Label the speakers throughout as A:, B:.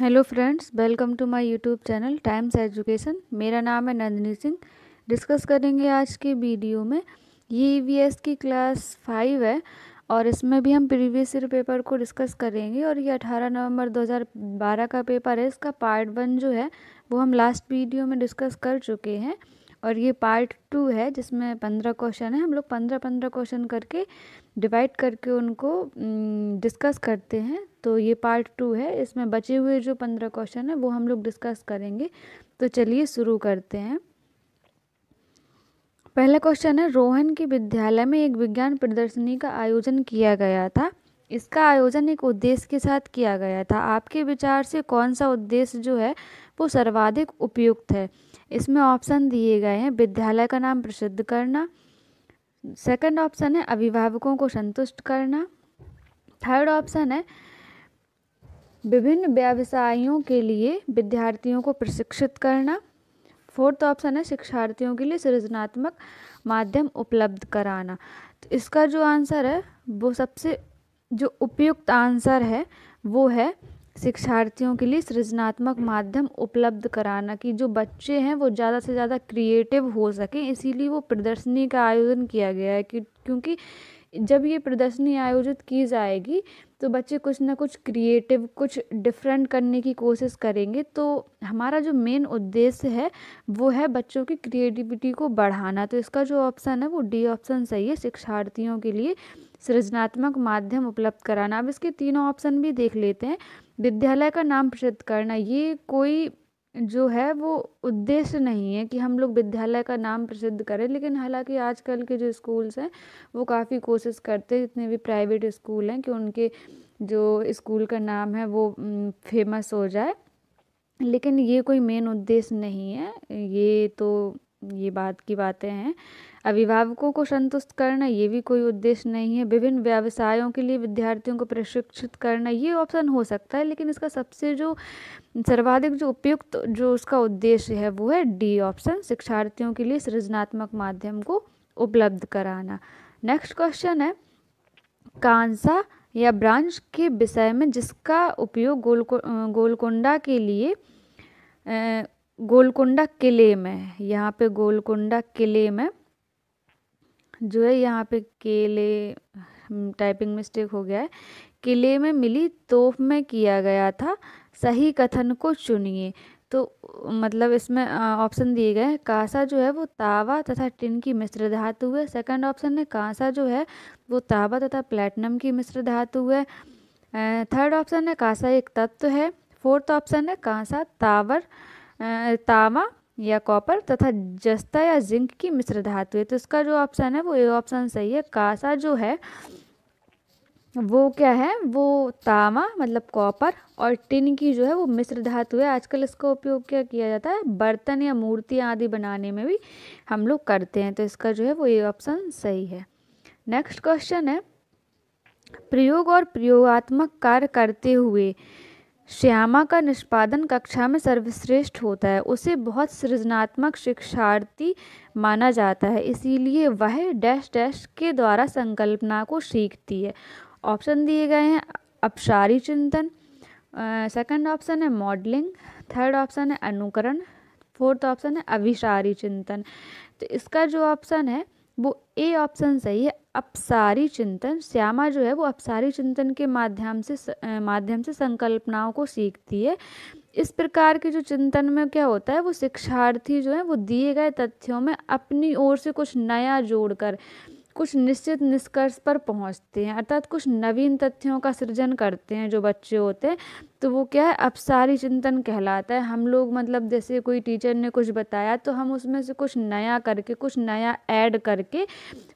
A: hello friends welcome to my YouTube channel Times Education मेरा नाम है नंदनी सिंह डिस्कस करेंगे आज के वीडियो में ये ई e की क्लास फाइव है और इसमें भी हम प्रीवियस ईयर पेपर को डिस्कस करेंगे और ये 18 नवंबर 2012 का पेपर है इसका पार्ट वन जो है वो हम लास्ट वीडियो में डिस्कस कर चुके हैं और ये पार्ट टू है जिसमें पंद्रह क्वेश्चन है हम लोग पंद्रह पंद्रह क्वेश्चन करके डिवाइड करके उनको डिस्कस करते हैं तो ये पार्ट टू है इसमें बचे हुए जो पंद्रह क्वेश्चन है वो हम लोग डिस्कस करेंगे तो चलिए शुरू करते हैं पहला क्वेश्चन है रोहन के विद्यालय में एक विज्ञान प्रदर्शनी का आयोजन किया गया था इसका आयोजन एक उद्देश्य के साथ किया गया था आपके विचार से कौन सा उद्देश्य जो है वो सर्वाधिक उपयुक्त है इसमें ऑप्शन दिए गए हैं विद्यालय का नाम प्रसिद्ध करना सेकंड ऑप्शन है अभिभावकों को संतुष्ट करना थर्ड ऑप्शन है विभिन्न व्यवसायों के लिए विद्यार्थियों को प्रशिक्षित करना फोर्थ ऑप्शन है शिक्षार्थियों के लिए सृजनात्मक माध्यम उपलब्ध कराना तो इसका जो आंसर है वो सबसे जो उपयुक्त आंसर है वो है शिक्षार्थियों के लिए सृजनात्मक माध्यम उपलब्ध कराना कि जो बच्चे हैं वो ज़्यादा से ज़्यादा क्रिएटिव हो सकें इसीलिए वो प्रदर्शनी का आयोजन किया गया है कि क्योंकि जब ये प्रदर्शनी आयोजित की जाएगी तो बच्चे कुछ ना कुछ क्रिएटिव कुछ डिफरेंट करने की कोशिश करेंगे तो हमारा जो मेन उद्देश्य है वो है बच्चों की क्रिएटिविटी को बढ़ाना तो इसका जो ऑप्शन है वो डी ऑप्शन सही है शिक्षार्थियों के लिए सृजनात्मक माध्यम उपलब्ध कराना अब इसके तीनों ऑप्शन भी देख लेते हैं विद्यालय का नाम प्रसिद्ध करना ये कोई जो है वो उद्देश्य नहीं है कि हम लोग विद्यालय का नाम प्रसिद्ध करें लेकिन हालांकि आजकल के जो स्कूल्स हैं वो काफ़ी कोशिश करते हैं जितने भी प्राइवेट स्कूल हैं कि उनके जो स्कूल का नाम है वो फेमस हो जाए लेकिन ये कोई मेन उद्देश्य नहीं है ये तो ये बात की बातें हैं अभिभावकों को संतुष्ट करना ये भी कोई उद्देश्य नहीं है विभिन्न व्यवसायों के लिए विद्यार्थियों को प्रशिक्षित करना ये ऑप्शन हो सकता है लेकिन इसका सबसे जो सर्वाधिक जो उपयुक्त जो उसका उद्देश्य है वो है डी ऑप्शन शिक्षार्थियों के लिए सृजनात्मक माध्यम को उपलब्ध कराना नेक्स्ट क्वेश्चन है कांसा या ब्रांच के विषय में जिसका उपयोग गोलको गोलकोंडा के लिए गोलकुंडा किले में यहाँ पे गोलकुंडा किले में जो है यहाँ पे केले टाइपिंग मिस्टेक हो गया है किले में मिली तोफ में किया गया था सही कथन को चुनिए तो मतलब इसमें ऑप्शन दिए गए कांसा जो है वो तावा तथा टिन की मिश्र धातु है सेकंड ऑप्शन है कांसा जो है वो तावा तथा प्लेटिनम की मिश्र धातु है थर्ड ऑप्शन है कांसा एक तत्व है फोर्थ ऑप्शन है कांसा तावर तामा या कॉपर तथा जस्ता या जिंक की मिश्र धातु है तो इसका जो ऑप्शन है वो ए ऑप्शन सही है कासा जो है वो क्या है वो तामा मतलब कॉपर और टिन की जो है वो मिश्र धातु है आजकल इसका उपयोग क्या किया जाता है बर्तन या मूर्ति आदि बनाने में भी हम लोग करते हैं तो इसका जो है वो ये ऑप्शन सही है नेक्स्ट क्वेश्चन है प्रयोग और प्रयोगात्मक कार्य करते हुए श्यामा का निष्पादन कक्षा में सर्वश्रेष्ठ होता है उसे बहुत सृजनात्मक शिक्षार्थी माना जाता है इसीलिए वह डैश डैश के द्वारा संकल्पना को सीखती है ऑप्शन दिए गए हैं अपसारी चिंतन सेकंड ऑप्शन है मॉडलिंग थर्ड ऑप्शन है अनुकरण फोर्थ ऑप्शन है अभिसारी चिंतन तो इसका जो ऑप्शन है वो ए ऑप्शन सही है अपसारी चिंतन श्यामा जो है वो अपसारी चिंतन के माध्यम से माध्यम से संकल्पनाओं को सीखती है इस प्रकार के जो चिंतन में क्या होता है वो शिक्षार्थी जो है वो दिए गए तथ्यों में अपनी ओर से कुछ नया जोड़कर कुछ निश्चित निष्कर्ष पर पहुंचते हैं अर्थात कुछ नवीन तथ्यों का सृजन करते हैं जो बच्चे होते हैं तो वो क्या है अपसारी चिंतन कहलाता है हम लोग मतलब जैसे कोई टीचर ने कुछ बताया तो हम उसमें से कुछ नया करके कुछ नया ऐड करके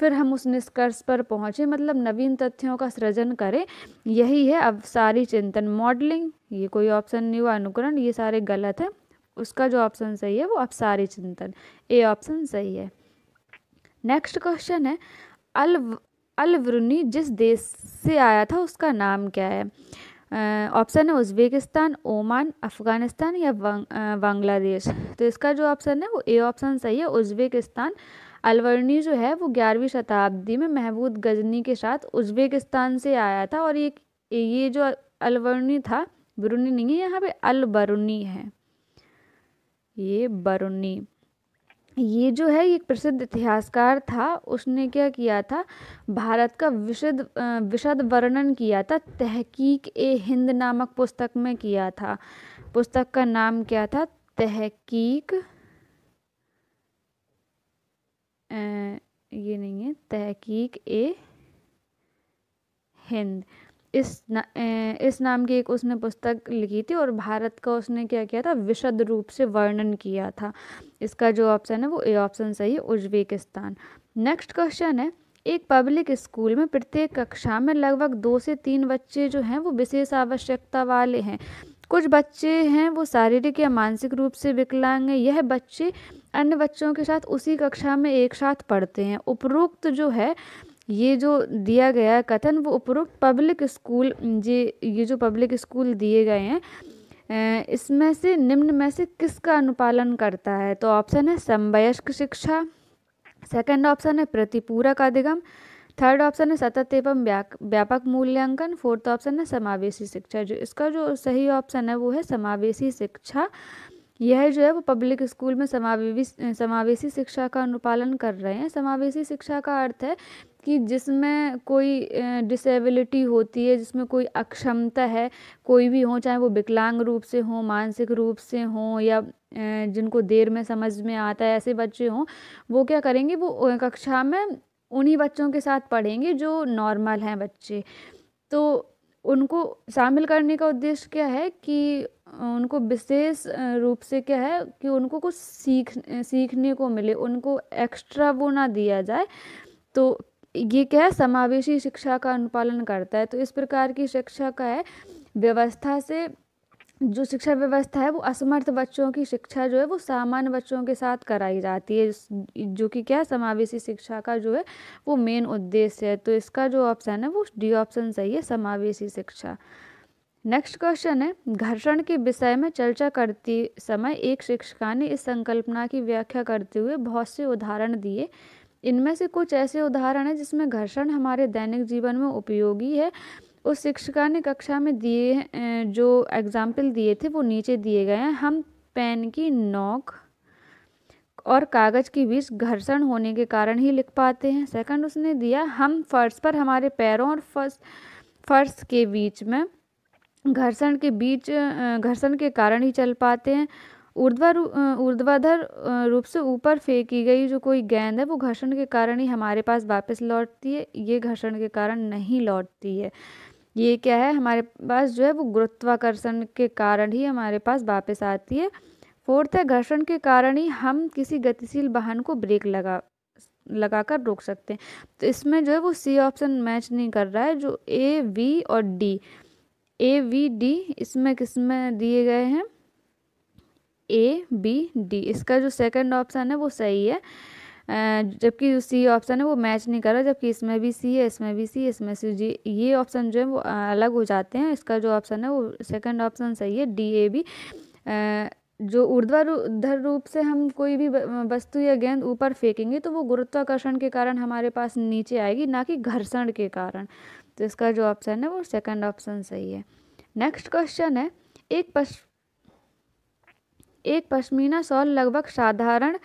A: फिर हम उस निष्कर्ष पर पहुँचें मतलब नवीन तथ्यों का सृजन करें यही है अपसारी चिंतन मॉडलिंग ये कोई ऑप्शन नहीं हुआ अनुकरण ये सारे गलत है उसका जो ऑप्शन सही है वो अपसारी चिंतन ए ऑप्शन सही है नेक्स्ट क्वेश्चन है अल अलवरुनी जिस देश से आया था उसका नाम क्या है ऑप्शन है उज्बेकिस्तान ओमान अफ़गानिस्तान या बांग्लादेश तो इसका जो ऑप्शन है वो ए ऑप्शन सही है उज्बेकिस्तान अलवरनी जो है वो ग्यारहवीं शताब्दी में महबूद गजनी के साथ उज्बेकिस्तान से आया था और ये ये जो अलवरनी था बरूनी नहीं है यहाँ पे अलबरूनी है ये बरूनी ये जो है ये प्रसिद्ध इतिहासकार था उसने क्या किया था भारत का विशद विशद वर्णन किया था तहकीक ए हिंद नामक पुस्तक में किया था पुस्तक का नाम क्या था तहकीक ये नहीं है तहकीक ए हिंद इस ना, इस नाम की एक उसने पुस्तक लिखी थी और भारत का उसने क्या किया था विशद रूप से वर्णन किया था इसका जो ऑप्शन है वो ए ऑप्शन सही है उज्बेकिस्तान नेक्स्ट क्वेश्चन है एक पब्लिक स्कूल में प्रत्येक कक्षा में लगभग दो से तीन बच्चे जो हैं वो विशेष आवश्यकता वाले हैं कुछ बच्चे हैं वो शारीरिक या मानसिक रूप से विकलांग हैं यह बच्चे अन्य बच्चों के साथ उसी कक्षा में एक साथ पढ़ते हैं उपरोक्त जो है ये जो दिया गया कथन वो उपरोक्त पब्लिक स्कूल जी ये जो पब्लिक स्कूल दिए गए हैं इसमें से निम्न में से किसका अनुपालन करता है तो ऑप्शन है संवयस्क शिक्षा सेकंड ऑप्शन है प्रतिपूरक अधिगम थर्ड ऑप्शन है सतत एवं व्यापक मूल्यांकन फोर्थ ऑप्शन है समावेशी शिक्षा जो इसका जो सही ऑप्शन है वो है समावेशी शिक्षा यह जो है वो पब्लिक स्कूल में समावेश समावेशी शिक्षा का अनुपालन कर रहे हैं समावेशी शिक्षा का अर्थ है कि जिसमें कोई डिसेबिलिटी होती है जिसमें कोई अक्षमता है कोई भी हो चाहे वो विकलांग रूप से हो मानसिक रूप से हो या जिनको देर में समझ में आता है ऐसे बच्चे हों वो क्या करेंगे वो कक्षा में उन्हीं बच्चों के साथ पढ़ेंगे जो नॉर्मल हैं बच्चे तो उनको शामिल करने का उद्देश्य क्या है कि उनको विशेष रूप से क्या है कि उनको कुछ सीख सीखने को मिले उनको एक्स्ट्रा वो ना दिया जाए तो ये क्या है समावेशी शिक्षा का अनुपालन करता है तो इस प्रकार की शिक्षा का है व्यवस्था से जो शिक्षा व्यवस्था है वो असमर्थ बच्चों की शिक्षा जो है वो सामान्य बच्चों के साथ कराई जाती है जो कि क्या समावेशी शिक्षा का जो है वो मेन उद्देश्य है तो इसका जो ऑप्शन है वो डी ऑप्शन सही है समावेशी शिक्षा नेक्स्ट क्वेश्चन है घर्षण के विषय में चर्चा करते समय एक शिक्षिका ने इस संकल्पना की व्याख्या करते हुए बहुत से उदाहरण दिए इनमें से कुछ ऐसे उदाहरण हैं जिसमें घर्षण हमारे दैनिक जीवन में उपयोगी है उस शिक्षिका ने कक्षा में दिए जो एग्जाम्पल दिए थे वो नीचे दिए गए हैं हम पेन की नोक और कागज़ के बीच घर्षण होने के कारण ही लिख पाते हैं सेकंड उसने दिया हम फर्श पर हमारे पैरों और फर्श फर्श के बीच में घर्षण के बीच घर्षण के कारण ही चल पाते हैं ऊर्ध्वर ऊर्ध्वाधर रूप से ऊपर फेंकी गई जो कोई गेंद है वो घर्षण के कारण ही हमारे पास वापस लौटती है ये घर्षण के कारण नहीं लौटती है ये क्या है हमारे पास जो है वो गुरुत्वाकर्षण के कारण ही हमारे पास वापस आती है फोर्थ है घर्षण के कारण ही हम किसी गतिशील वाहन को ब्रेक लगा लगाकर रोक सकते हैं तो इसमें जो है वो सी ऑप्शन मैच नहीं कर रहा है जो ए वी और डी ए वी डी इसमें किस में दिए गए हैं ए बी डी इसका जो सेकंड ऑप्शन है वो सही है जबकि जो सी ऑप्शन है वो मैच नहीं कर रहा जबकि इसमें भी सी है इसमें भी सी इसमें सी जी ये ऑप्शन जो है वो अलग हो जाते हैं इसका जो ऑप्शन है वो सेकंड ऑप्शन सही है डी ए बी जो ऊर्ध्वाधर रूप से हम कोई भी वस्तु या गेंद ऊपर फेंकेंगे तो वो गुरुत्वाकर्षण के कारण हमारे पास नीचे आएगी ना कि घर्षण के कारण तो इसका जो ऑप्शन है वो सेकंड ऑप्शन सही है नेक्स्ट क्वेश्चन है एक पश एक पश्मीना शॉल लगभग साधारण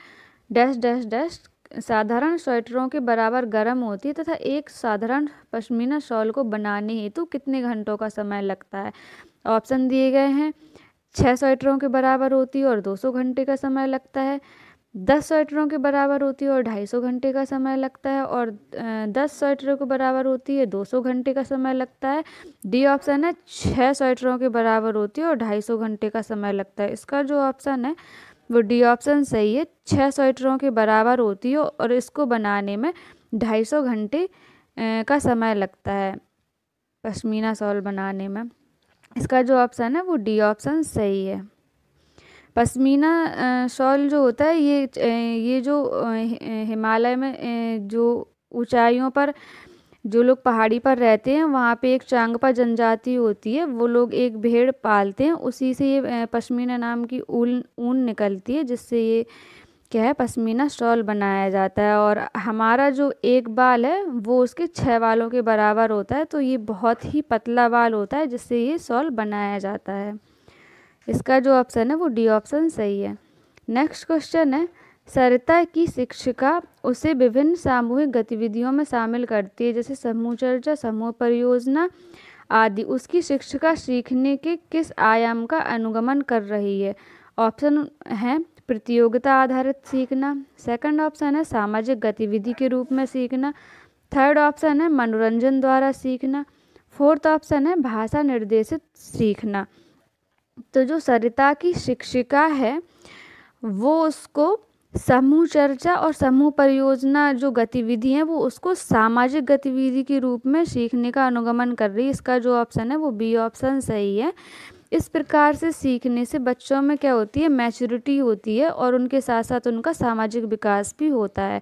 A: डैश डैश डैश साधारण स्वेटरों के बराबर गर्म होती है तथा एक साधारण पश्मीना शॉल को बनाने हेतु कितने घंटों का समय लगता है ऑप्शन दिए गए हैं छः स्वेटरों के बराबर होती है और 200 घंटे का समय लगता है दस स्वेटरों के बराबर होती है और ढाई सौ घंटे का समय लगता है और दस स्वेटरों के बराबर होती है दो सौ घंटे का समय लगता है डी ऑप्शन है छः स्वेटरों के बराबर होती है और ढाई सौ घंटे का समय लगता है इसका जो ऑप्शन है वो डी ऑप्शन सही है छः स्वेटरों के बराबर होती है और इसको बनाने में ढाई सौ घंटे का समय लगता है पश्मीना शॉल बनाने में इसका जो ऑप्शन है वो डी ऑप्शन सही है पश्मीना शॉल जो होता है ये ये जो हिमालय में जो ऊंचाइयों पर जो लोग पहाड़ी पर रहते हैं वहाँ पे एक चांगपा जनजाति होती है वो लोग एक भेड़ पालते हैं उसी से ये पश्मीना नाम की ऊन ऊन निकलती है जिससे ये क्या है पश्मीना शॉल बनाया जाता है और हमारा जो एक बाल है वो उसके छः बालों के बराबर होता है तो ये बहुत ही पतला बाल होता है जिससे ये शॉल बनाया जाता है इसका जो ऑप्शन है वो डी ऑप्शन सही है नेक्स्ट क्वेश्चन है सरिता की शिक्षिका उसे विभिन्न सामूहिक गतिविधियों में शामिल करती है जैसे समूह चर्चा समूह परियोजना आदि उसकी शिक्षिका सीखने के किस आयाम का अनुगमन कर रही है ऑप्शन है प्रतियोगिता आधारित सीखना सेकंड ऑप्शन है सामाजिक गतिविधि के रूप में सीखना थर्ड ऑप्शन है मनोरंजन द्वारा सीखना फोर्थ ऑप्शन है भाषा निर्देशित सीखना तो जो सरिता की शिक्षिका है वो उसको समूह चर्चा और समूह परियोजना जो गतिविधि है वो उसको सामाजिक गतिविधि के रूप में सीखने का अनुगमन कर रही है इसका जो ऑप्शन है वो बी ऑप्शन सही है इस प्रकार से सीखने से बच्चों में क्या होती है मैच्योरिटी होती है और उनके साथ साथ उनका सामाजिक विकास भी होता है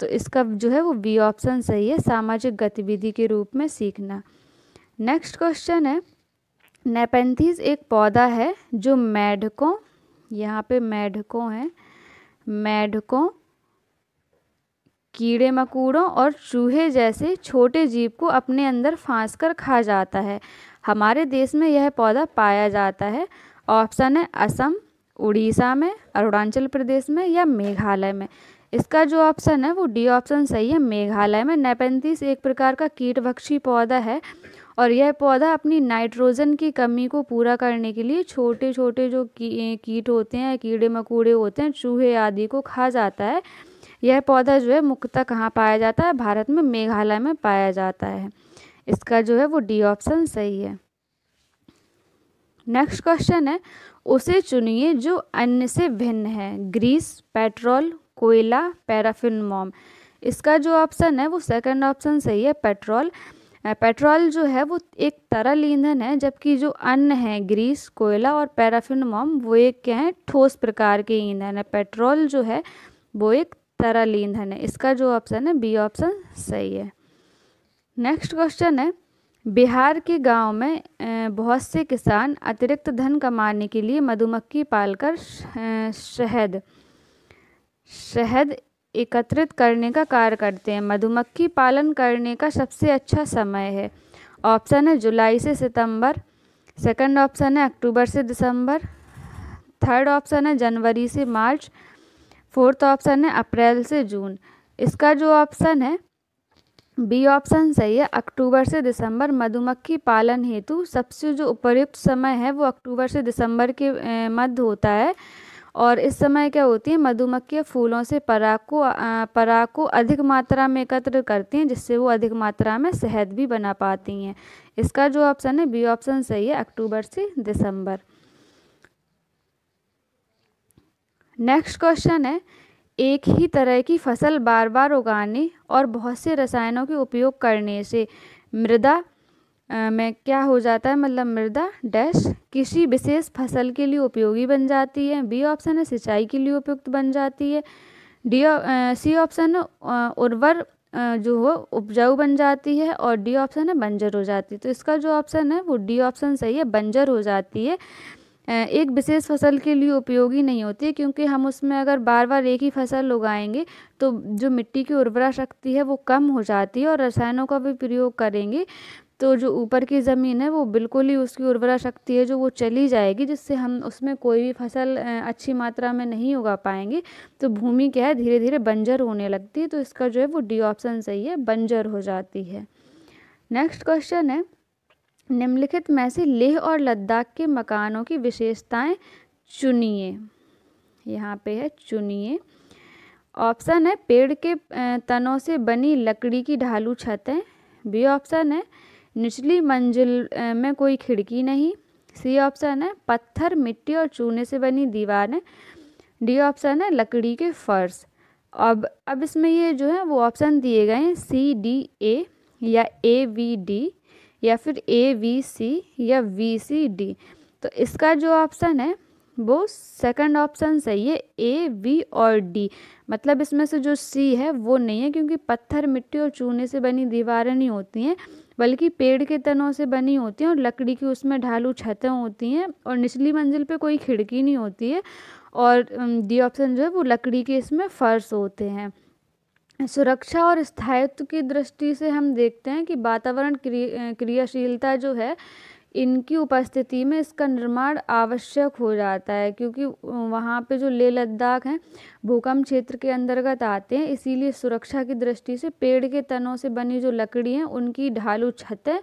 A: तो इसका जो है वो बी ऑप्शन सही है सामाजिक गतिविधि के रूप में सीखना नेक्स्ट क्वेश्चन है नेपेंथीज एक पौधा है जो मेढकों यहाँ पे मेढकों हैं मेढकों कीड़े मकूड़ों और चूहे जैसे छोटे जीव को अपने अंदर फांस कर खा जाता है हमारे देश में यह पौधा पाया जाता है ऑप्शन है असम उड़ीसा में अरुणाचल प्रदेश में या मेघालय में इसका जो ऑप्शन है वो डी ऑप्शन सही है मेघालय में नेपेंथिस एक प्रकार का कीटभक्षी पौधा है और यह पौधा अपनी नाइट्रोजन की कमी को पूरा करने के लिए छोटे छोटे जो की, कीट होते हैं कीड़े मकोड़े होते हैं चूहे आदि को खा जाता है यह पौधा जो है मुख्यतः कहाँ पाया जाता है भारत में मेघालय में पाया जाता है इसका जो है वो डी ऑप्शन सही है नेक्स्ट क्वेश्चन है उसे चुनिए जो अन्य से भिन्न है ग्रीस पेट्रोल कोयला पैराफिन मोम इसका जो ऑप्शन है वो सेकंड ऑप्शन सही है पेट्रोल पेट्रोल जो है वो एक तरल ईंधन है जबकि जो अन्य है ग्रीस कोयला और पैराफिन मोम वो एक क्या है ठोस प्रकार के ईंधन है पेट्रोल जो है वो एक तरल ईंधन है इसका जो ऑप्शन है बी ऑप्शन सही है नेक्स्ट क्वेश्चन है बिहार के गांव में बहुत से किसान अतिरिक्त धन कमाने के लिए मधुमक्खी पालकर शहद शहद एकत्रित करने का कार्य करते हैं मधुमक्खी पालन करने का सबसे अच्छा समय है ऑप्शन है जुलाई से सितंबर सेकंड ऑप्शन है अक्टूबर से दिसंबर थर्ड ऑप्शन है जनवरी से मार्च फोर्थ ऑप्शन है अप्रैल से जून इसका जो ऑप्शन है बी ऑप्शन सही है अक्टूबर से दिसंबर मधुमक्खी पालन हेतु सबसे जो उपयुक्त समय है वो अक्टूबर से दिसंबर के मध्य होता है और इस समय क्या होती है मधुमक्खियाँ फूलों से पराग को पराग को अधिक मात्रा में एकत्र करती हैं जिससे वो अधिक मात्रा में शहद भी बना पाती हैं इसका जो ऑप्शन है बी ऑप्शन सही है अक्टूबर से दिसंबर नेक्स्ट क्वेश्चन है एक ही तरह की फसल बार बार उगाने और बहुत से रसायनों के उपयोग करने से मृदा में क्या हो जाता है मतलब मृदा डैश किसी विशेष फसल के लिए उपयोगी बन जाती है बी ऑप्शन है सिंचाई के लिए उपयुक्त बन जाती है डी सी ऑप्शन उर्वर जो हो उपजाऊ बन जाती है और डी ऑप्शन है बंजर हो जाती है तो इसका जो ऑप्शन है वो डी ऑप्शन सही है बंजर हो जाती है एक विशेष फसल के लिए उपयोगी नहीं होती क्योंकि हम उसमें अगर बार बार एक ही फसल उगाएंगे तो जो मिट्टी की उर्वरा शक्ति है वो कम हो जाती है और रसायनों का भी प्रयोग करेंगे तो जो ऊपर की ज़मीन है वो बिल्कुल ही उसकी उर्वरा शक्ति है जो वो चली जाएगी जिससे हम उसमें कोई भी फसल अच्छी मात्रा में नहीं उगा पाएंगे तो भूमि क्या है धीरे धीरे बंजर होने लगती है तो इसका जो है वो डी ऑप्शन सही है बंजर हो जाती है नेक्स्ट क्वेश्चन है निम्नलिखित में से लेह और लद्दाख के मकानों की विशेषताएँ चुनिए यहाँ पे है चुनिए ऑप्शन है पेड़ के तनों से बनी लकड़ी की ढालू छतें बी ऑप्शन है निचली मंजिल में कोई खिड़की नहीं सी ऑप्शन है पत्थर मिट्टी और चूने से बनी दीवार है डी ऑप्शन है लकड़ी के फर्श अब अब इसमें ये जो है वो ऑप्शन दिए गए हैं सी डी ए या ए वी डी या फिर ए वी सी या वी सी डी तो इसका जो ऑप्शन है वो सेकंड ऑप्शन सही है ए बी और डी मतलब इसमें से जो सी है वो नहीं है क्योंकि पत्थर मिट्टी और चूने से बनी दीवारें नहीं होती हैं बल्कि पेड़ के तनों से बनी होती हैं और लकड़ी की उसमें ढालू छतें होती हैं और निचली मंजिल पे कोई खिड़की नहीं होती है और डी ऑप्शन जो है वो लकड़ी के इसमें फर्श होते हैं सुरक्षा और स्थायित्व की दृष्टि से हम देखते हैं कि वातावरण क्रियाशीलता जो है इनकी उपस्थिति में इसका निर्माण आवश्यक हो जाता है क्योंकि वहाँ पे जो लेह लद्दाख हैं भूकंप क्षेत्र के अंतर्गत आते हैं इसीलिए सुरक्षा की दृष्टि से पेड़ के तनों से बनी जो लकड़ी हैं उनकी ढालू छतें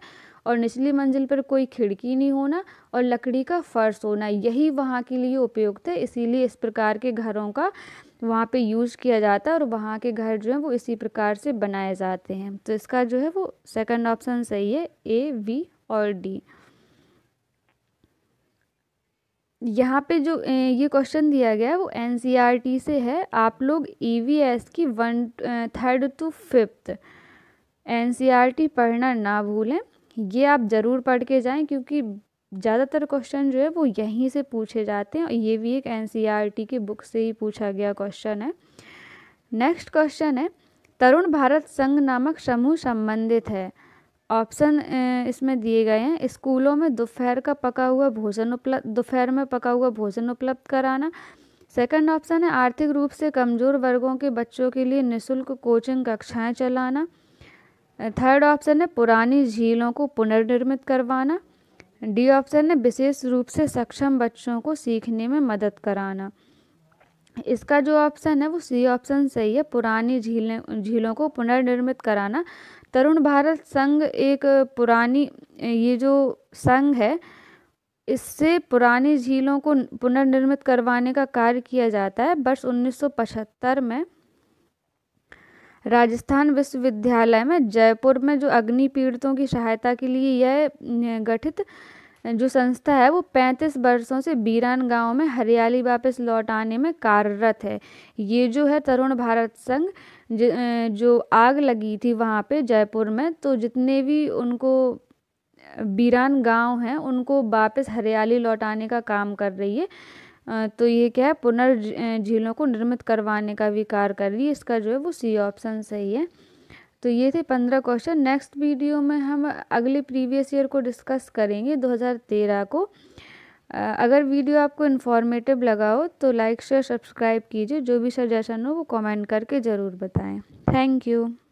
A: और निचली मंजिल पर कोई खिड़की नहीं होना और लकड़ी का फर्श होना यही वहाँ के लिए उपयुक्त है इसीलिए इस प्रकार के घरों का वहाँ पे यूज़ किया जाता है और वहाँ के घर जो है वो इसी प्रकार से बनाए जाते हैं तो इसका जो है वो सेकंड ऑप्शन सही है ए बी और डी यहाँ पे जो ये क्वेश्चन दिया गया है वो एन e से है आप लोग ई e की one third two fifth N पढ़ना ना भूलें ये आप ज़रूर पढ़ के जाएं क्योंकि ज़्यादातर क्वेश्चन जो है वो यहीं से पूछे जाते हैं और ये भी एक एन e की बुक से ही पूछा गया क्वेश्चन है नेक्स्ट क्वेश्चन है तरुण भारत संघ नामक समूह संबंधित है ऑप्शन इसमें दिए गए हैं स्कूलों में दोपहर का पका हुआ भोजन उपलब्ध दोपहर में पका हुआ भोजन उपलब्ध कराना सेकंड ऑप्शन है आर्थिक रूप से कमज़ोर वर्गों के बच्चों के लिए निशुल्क कोचिंग कक्षाएं चलाना थर्ड ऑप्शन है पुरानी झीलों को पुनर्निर्मित करवाना डी ऑप्शन है विशेष रूप से सक्षम बच्चों को सीखने में मदद कराना इसका जो ऑप्शन है वो सी ऑप्शन सही है पुरानी झीलें झीलों को पुनर्निर्मित कराना तरुण भारत संघ एक पुरानी ये जो संघ है इससे पुरानी झीलों को पुनर्निर्मित करवाने का कार्य किया जाता है वर्ष 1975 में राजस्थान विश्वविद्यालय में जयपुर में जो अग्नि पीड़ितों की सहायता के लिए यह गठित जो संस्था है वो 35 वर्षों से बीरान गांव में हरियाली वापस लौटाने में कार्यरत है ये जो है तरुण भारत संघ जो आग लगी थी वहाँ पे जयपुर में तो जितने भी उनको बीरान गांव हैं उनको वापस हरियाली लौटाने का काम कर रही है तो ये क्या है पुनर् झीलों को निर्मित करवाने का भी कार्य कर रही है इसका जो है वो सी ऑप्शन सही है तो ये थे पंद्रह क्वेश्चन नेक्स्ट वीडियो में हम अगले प्रीवियस ईयर को डिस्कस करेंगे 2013 को अगर वीडियो आपको इन्फॉर्मेटिव लगा हो तो लाइक शेयर सब्सक्राइब कीजिए जो भी सजेशन हो वो कमेंट करके ज़रूर बताएं थैंक यू